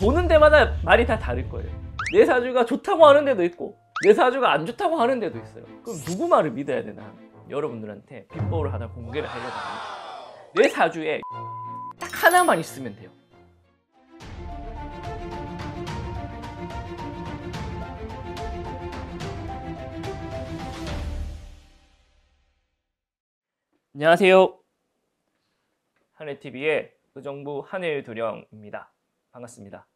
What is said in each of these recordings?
보는 데마다 말이 다 다를 거예요 내 사주가 좋다고 하는 데도 있고 내 사주가 안 좋다고 하는 데도 있어요 그럼 누구 말을 믿어야 되나 여러분들한테 비법을 하나 공개를 하려고 합니다 내 사주에 딱 하나만 있으면 돼요 안녕하세요 한해TV의 의정부 한해일 도령입니다 반갑습니다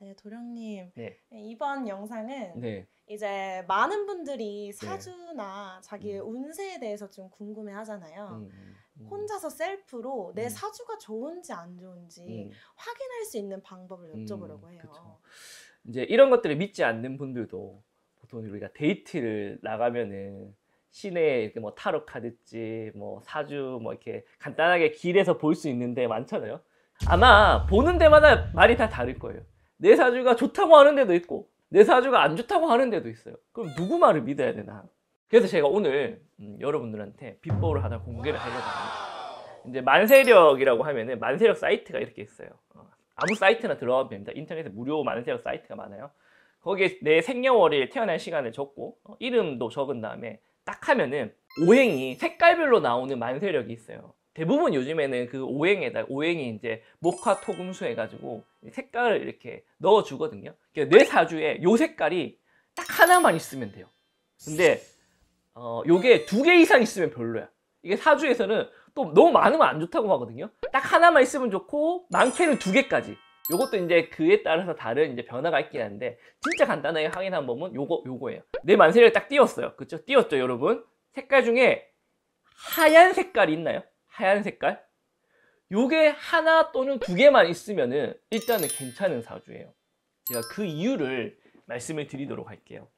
네, 도령님. 네. 이번 영상은 네. 이제 많은 분들이 네. 사주나 자기의 음. 운세에 대해서 좀 궁금해 하잖아요. 음, 음. 음. 혼자서 셀프로 내 음. 사주가 좋은지 안 좋은지 확인할 수 있는 방법을 여쭤보려고 해요. 그 이제 이런 것들을 믿지 않는 분들도 보통 우리가 데이트를 나가면은 시내에 이렇게 뭐 타로 카드지뭐 사주 뭐 이렇게 간단하게 길에서 볼 수 있는데 많잖아요. 아마 보는 데마다 말이 다 다를 거예요. 내 사주가 좋다고 하는 데도 있고 내 사주가 안 좋다고 하는 데도 있어요. 그럼 누구 말을 믿어야 되나? 그래서 제가 오늘 음, 여러분들한테 비법을 하나 공개를 하려고 합니다. 이제 만세력이라고 하면은 만세력 사이트가 이렇게 있어요. 어, 아무 사이트나 들어가면 됩니다. 인터넷에 무료 만세력 사이트가 많아요. 거기에 내 생년월일 태어난 시간을 적고 어, 이름도 적은 다음에 딱 하면은 오행이 색깔별로 나오는 만세력이 있어요. 대부분 요즘에는 그 오행에다 오행이 이제 목화 토금수 해가지고 색깔을 이렇게 넣어주거든요. 그러니까 내 사주에 요 색깔이 딱 하나만 있으면 돼요. 근데 어 요게 두 개 이상 있으면 별로야. 이게 사주에서는 또 너무 많으면 안 좋다고 하거든요. 딱 하나만 있으면 좋고 많게는 두 개까지. 요것도 이제 그에 따라서 다른 이제 변화가 있긴 한데 진짜 간단하게 확인한 법은 요거 요거예요. 내 만세를 딱 띄웠어요. 그렇죠? 띄웠죠, 여러분? 색깔 중에 하얀 색깔이 있나요? 하얀 색깔 요게 하나 또는 두 개만 있으면은 일단은 괜찮은 사주예요 제가 그 이유를 말씀을 드리도록 할게요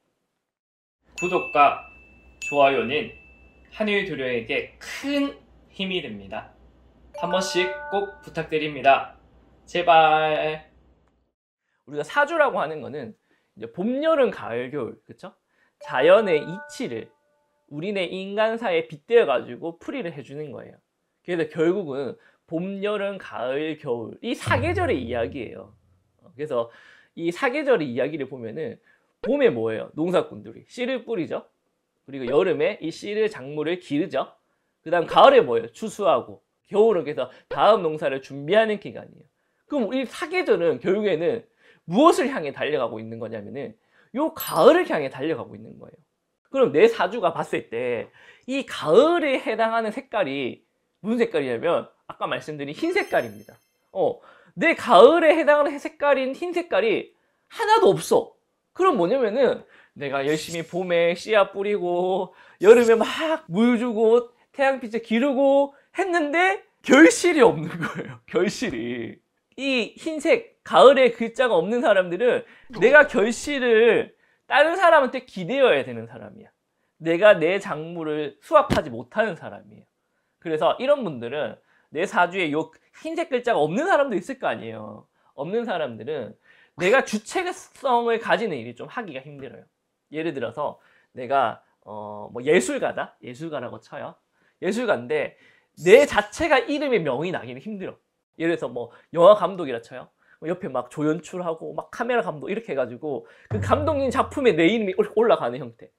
구독과 좋아요는 한일 도료에게 큰 힘이 됩니다 한 번씩 꼭 부탁드립니다 제발 우리가 사주라고 하는 거는 이제 봄, 여름, 가을, 겨울 그쵸? 자연의 이치를 우리네 인간사에 빗대어 가지고 풀이를 해주는 거예요 그래서 결국은 봄, 여름, 가을, 겨울 이 사계절의 음. 이야기예요. 어, 그래서 이 사계절의 이야기를 보면은 봄에 뭐예요? 농사꾼들이 씨를 뿌리죠. 그리고 여름에 이 씨를 작물을 기르죠. 그다음 가을에 뭐예요? 추수하고 겨울은 그래서 다음 농사를 준비하는 기간이에요. 그럼 이 사계절은 결국에는 무엇을 향해 달려가고 있는 거냐면은 요 가을을 향해 달려가고 있는 거예요. 그럼 내 사주가 봤을 때 이 가을에 해당하는 색깔이 무슨 색깔이냐면 아까 말씀드린 흰 색깔입니다. 어, 내 가을에 해당하는 색깔인 흰 색깔이 하나도 없어. 그럼 뭐냐면은 내가 열심히 봄에 씨앗 뿌리고 여름에 막 물 주고 태양빛에 기르고 했는데 결실이 없는 거예요. 결실이. 이 흰색 가을에 글자가 없는 사람들은 내가 결실을 다른 사람한테 기대어야 되는 사람이야. 내가 내 작물을 수확하지 못하는 사람이에요. 그래서 이런 분들은 내 사주에 요 흰색 글자가 없는 사람도 있을 거 아니에요. 없는 사람들은 내가 주체성을 가지는 일이 좀 하기가 힘들어요. 예를 들어서 내가 어 뭐 예술가다 예술가라고 쳐요. 예술가인데 내 자체가 이름의 명이 나기는 힘들어. 예를 들어서 뭐 영화 감독이라 쳐요. 뭐 옆에 막 조연출하고 막 카메라 감독 이렇게 해가지고 그 감독님 작품에 내 이름이 올라가는 형태.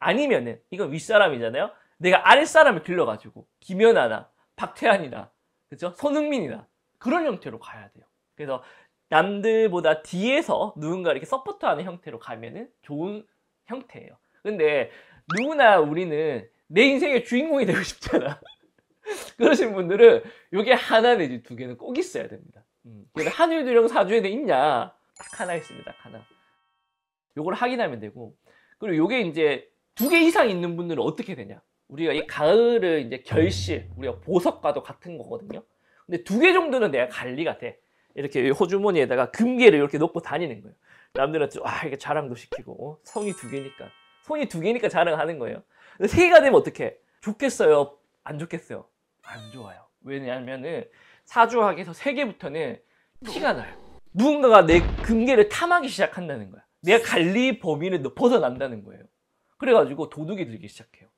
아니면은 이건 윗사람이잖아요. 내가 아랫사람을 길러가지고 김연아나 박태환이나 그죠? 손흥민이나 그런 형태로 가야 돼요. 그래서 남들보다 뒤에서 누군가 이렇게 서포트하는 형태로 가면은 좋은 형태예요. 근데 누구나 우리는 내 인생의 주인공이 되고 싶잖아. 그러신 분들은 이게 하나 내지 두 개는 꼭 있어야 됩니다. 음. 그 한율도령 사주에 있냐? 딱 하나 있습니다. 딱 하나. 요걸 확인하면 되고 그리고 요게 이제 두 개 이상 있는 분들은 어떻게 되냐? 우리가 이 가을을 이제 결실, 음. 우리가 보석과도 같은 거거든요. 근데 두 개 정도는 내가 관리가 돼. 이렇게 호주머니에다가 금괴를 이렇게 놓고 다니는 거예요. 남들한테 와 아, 이게 자랑도 시키고 어? 성이 두 개니까 손이 두 개니까 자랑하는 거예요. 근데 세 개가 되면 어떻게? 좋겠어요? 안 좋겠어요? 안 좋아요. 왜냐하면은 사주학에서 세 개부터는 티가 나요. 누군가가 내 금괴를 탐하기 시작한다는 거야. 내가 관리 범위를 벗어난다는 거예요. 그래가지고 도둑이 들기 시작해요.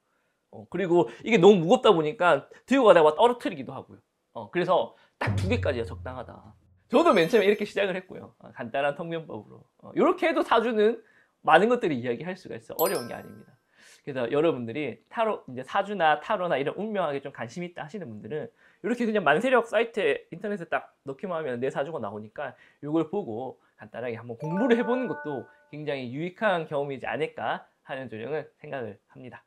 어, 그리고 이게 너무 무겁다 보니까 들고 가다가 떨어뜨리기도 하고요. 어, 그래서 딱 두 개까지가 적당하다. 저도 맨 처음에 이렇게 시작을 했고요. 어, 간단한 통면법으로. 어, 이렇게 해도 사주는 많은 것들을 이야기할 수가 있어. 어려운 게 아닙니다. 그래서 여러분들이 타로, 이제 사주나 타로나 이런 운명하게좀 관심 있다 하시는 분들은 이렇게 그냥 만세력 사이트에 인터넷에 딱 넣기만 하면 내 사주가 나오니까 이걸 보고 간단하게 한번 공부를 해보는 것도 굉장히 유익한 경험이지 않을까 하는 조정을 생각을 합니다.